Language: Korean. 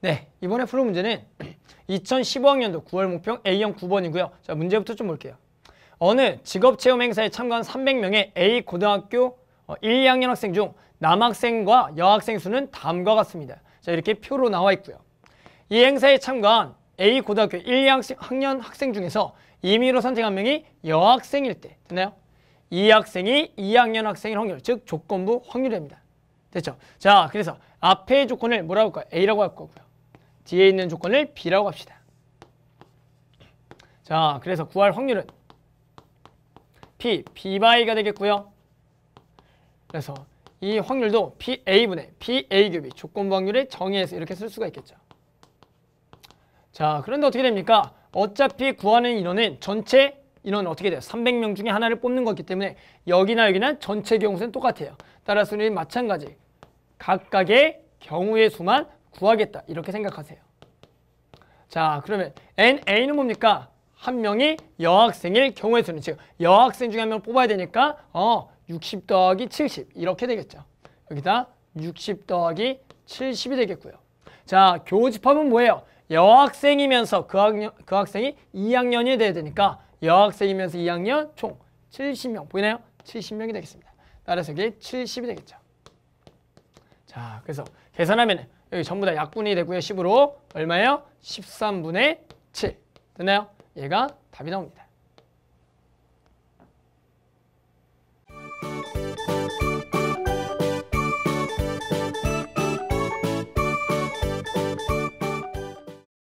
네, 이번에 풀을 문제는 2015학년도 9월 목평 A형 9번이고요. 자, 문제부터 좀 볼게요. 어느 직업체험 행사에 참가한 300명의 A 고등학교 1, 어, 2학년 학생 중 남학생과 여학생 수는 다음과 같습니다. 자, 이렇게 표로 나와 있고요. 이 행사에 참가한 A 고등학교 1, 2학년 학생 중에서 임의로 선택한 명이 여학생일 때, 됐나요? 이 학생이 2학년 학생일 확률, 즉 조건부 확률입니다. 됐죠? 자, 그래서 앞에 조건을 뭐라고 할까요? A라고 할 거고요. 뒤에 있는 조건을 B라고 합시다. 자, 그래서 구할 확률은 P, B 바이가 되겠고요. 그래서 이 확률도 PA분의 PA 큐비 조건부 확률의 정의에서 이렇게 쓸 수가 있겠죠. 자, 그런데 어떻게 됩니까? 어차피 구하는 인원은 전체 인원은 어떻게 돼요? 300명 중에 하나를 뽑는 거기 때문에 여기나 여기나 전체 경우는 똑같아요. 따라서 우리 마찬가지 각각의 경우의 수만 구하겠다 이렇게 생각하세요 자 그러면 N, A는 뭡니까? 한 명이 여학생일 경우의 수는 지금 여학생 중에 한 명 뽑아야 되니까 어, 60 더하기 70 이렇게 되겠죠 여기다 60 더하기 70이 되겠고요 자 교집합은 뭐예요? 여학생이면서 그, 학년, 그 학생이 2학년이 돼야 되니까 여학생이면서 2학년 총 70명 보이나요? 70명이 되겠습니다 따라서 이게 70이 되겠죠 자 그래서 계산하면 여기 전부 다 약분이 되고요. 10으로 얼마예요? 13분의 7. 됐나요? 얘가 답이 나옵니다.